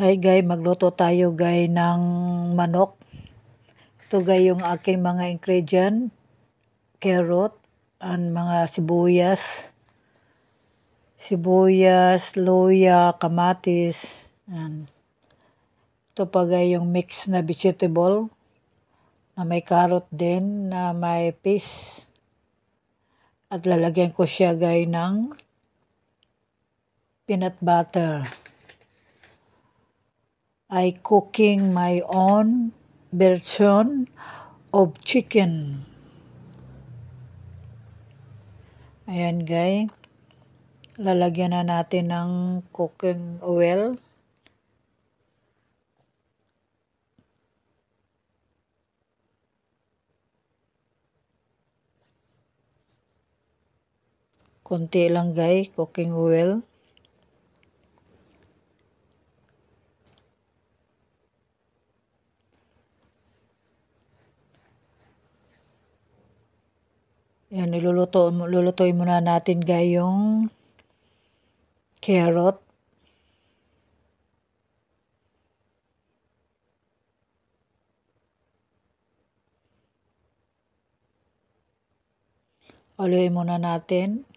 Hi guys, magluto tayo guys ng manok. Ito guys yung aking mga ingredient. Carrot and mga sibuyas. Sibuyas, luya, kamatis. And ito pa guys yung mix na vegetable na may carrot din na may peas. At lalagyan ko siya guys ng peanut butter. I cooking my own version of chicken. Ayan guys. Lalagyan na natin ng cooking oil. konti lang guys, cooking oil. luluto, lulutoy muna natin gayong carrot. aloy muna natin.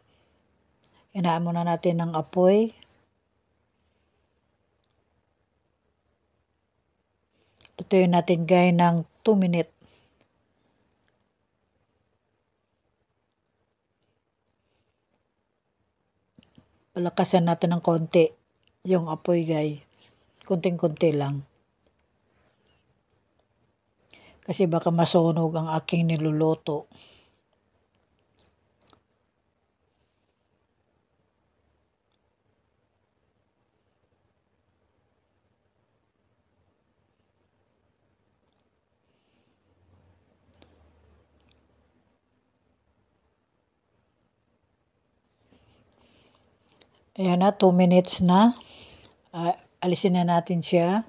Inaan muna natin ng apoy. Lutuin natin gay ng 2 minutes. palakasan natin ng konti yung apoy guys. Kunting-kunti lang. Kasi baka masunog ang aking niluluto. Ayan na, 2 minutes na. Uh, alisin na natin siya.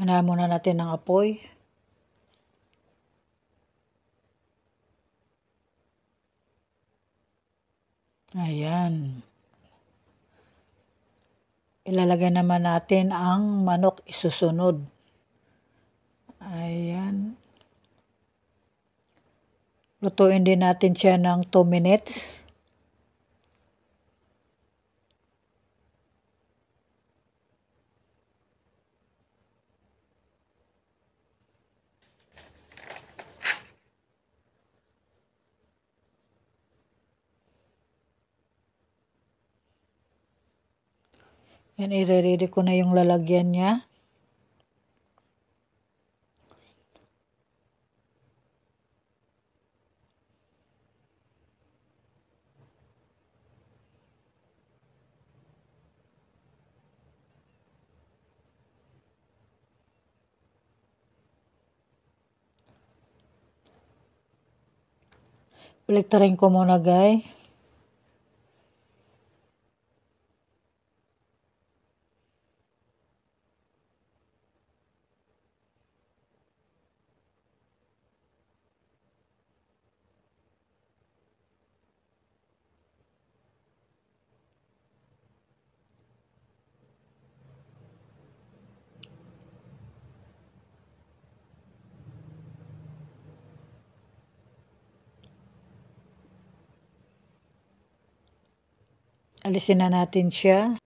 Hanahan muna natin ng apoy. Ayan ilalagay naman natin ang manok isusunod. Ayan. Lutuin din natin siya ng 2 minutes. Yan, ire-ready ko na yung lalagyan niya. Baliktarin ko muna guys. Alisin na natin siya.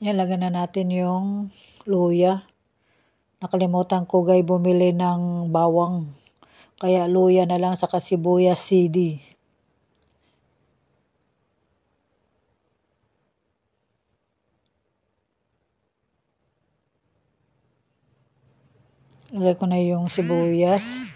Yan, lagyan na natin yung luya. Nakalimutan ko gay bumili ng bawang. Kaya luya na lang sa kasibuya CD. Lagay ko na yung sibuyas.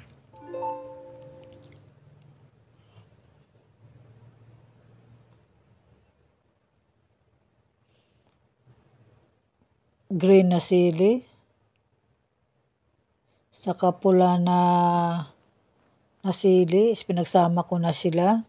green na sili, saka pula na na sili, pinagsama ko na sila.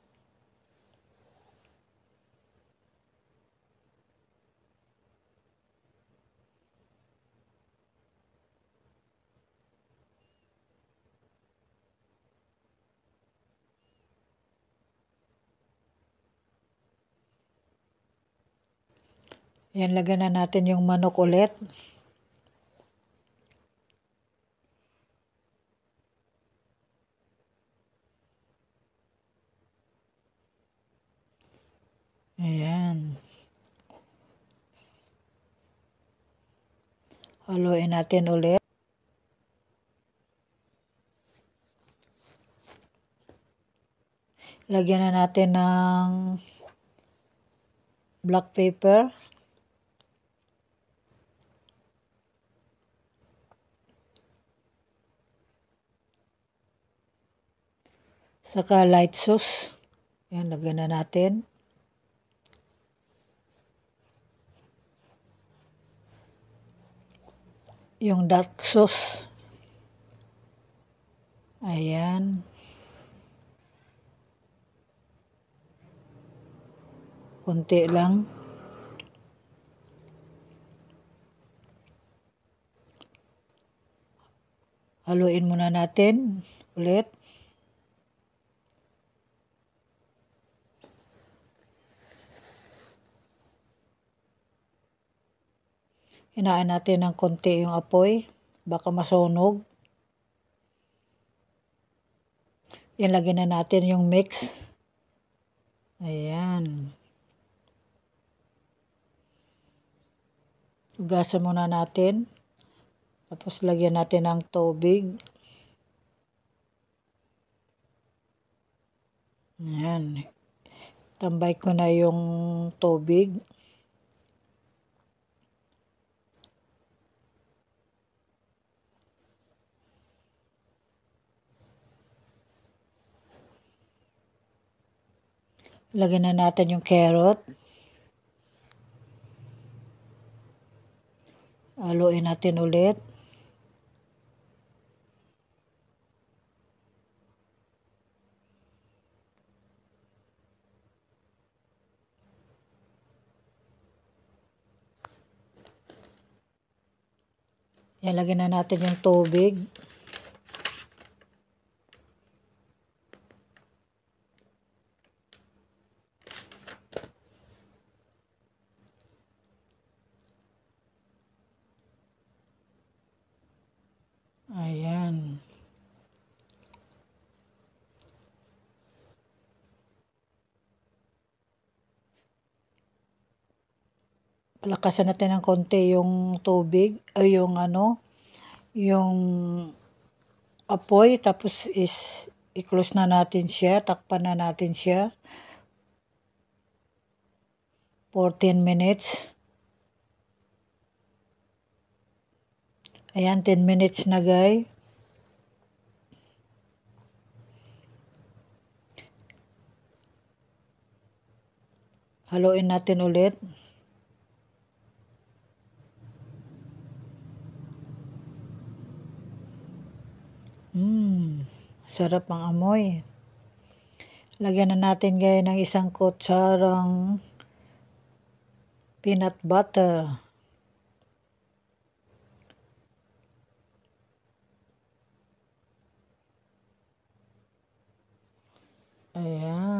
Yan, lagyan na natin yung manok ulit. Ayan. Haluin natin ulit. Lagyan na natin ng black paper. Saka light sauce. Yan, lagyan na natin. Yung dark sauce. Ayan. Kunti lang. Haluin muna natin ulit. Hinaan natin ng konti yung apoy. Baka masunog. Ilagay na natin yung mix. Ayan. Ugasan muna natin. Tapos lagyan natin ng tubig. Ayan. Tambay ko na yung tubig. Lagyan na natin yung carrot. Haluin natin ulit. Yan, lagyan na natin yung tubig. lakasan natin ng konti yung tubig, ay yung ano, yung apoy, tapos is i-close na natin siya, takpan na natin siya for 10 minutes. Ayan, 10 minutes na guys. Haluin natin ulit. Mmm, sarap ang amoy. Lagyan na natin gaya ng isang kutsarang peanut butter. Ayan.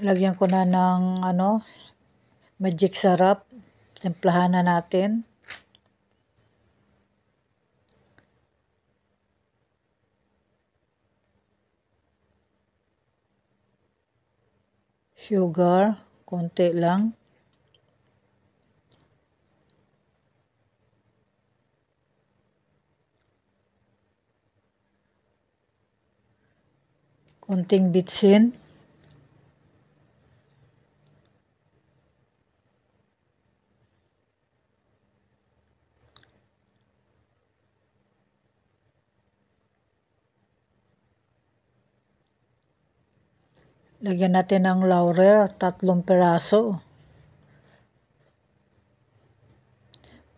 Lagyan ko na ng ano, magic syrup Templahan na natin. Sugar, konti lang. Konting bitsin. Lagyan natin ng laurel, tatlong peraso.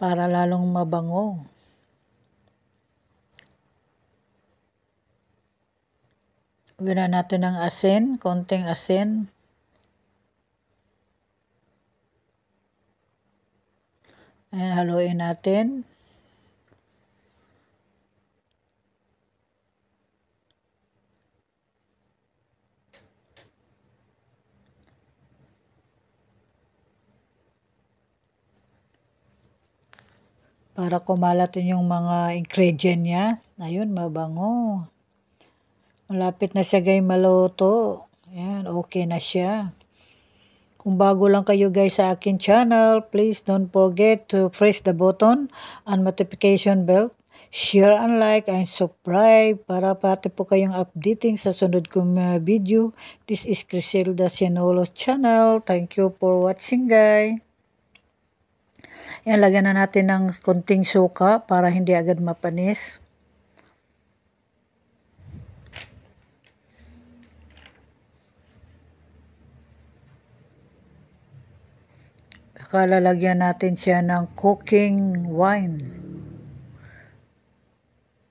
Para lalong mabango. Lagyan natin ng asin, konting asin. Ayan, haluin natin. para kumalatin yung mga ingredient niya. Ayun, mabango. Malapit na siya guys maluto. Ayan, okay na siya. Kung bago lang kayo guys sa akin channel, please don't forget to press the button and notification bell. Share and like and subscribe para pati po kayong updating sa sunod kong uh, video. This is Criselda Sianolos channel. Thank you for watching guys. Yan, lagyan na natin ng konting suka para hindi agad mapanis. Saka lalagyan natin siya ng cooking wine.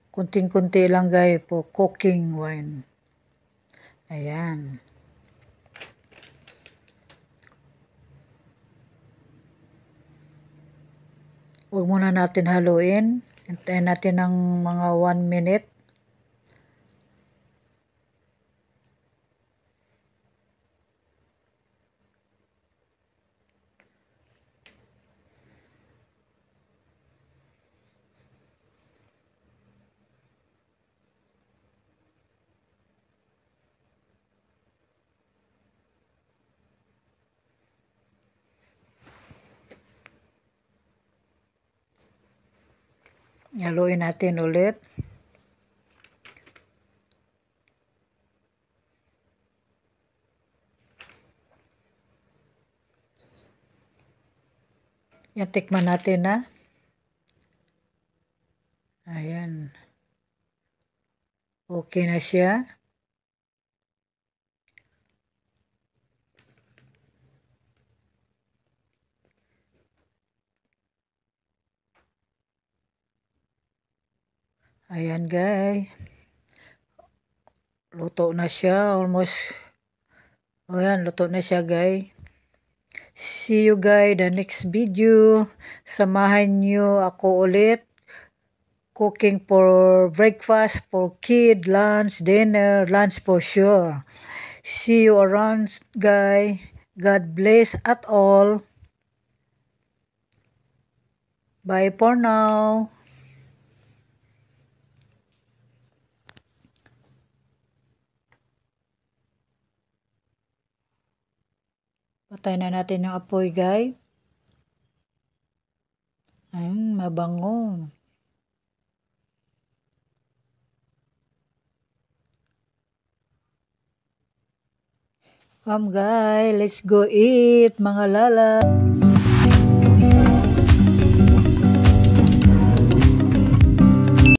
Kunting-kunti lang guys for cooking wine. Ayan. Huwag muna natin haluin. Hintayin natin ng mga 1 minute. Haluin natin ulit. Yan, tikman natin na. Ayan. Okay na siya. Ayan guys. Luto na siya. Almost. Ayan, luto na siya guys. See you guys the next video. Samahan nyo ako ulit. Cooking for breakfast, for kid, lunch, dinner, lunch for sure. See you around guys. God bless at all. Bye for now. Patay na natin ng apoy, guys. Ayun, mabango. Come guys, let's go eat mga lala.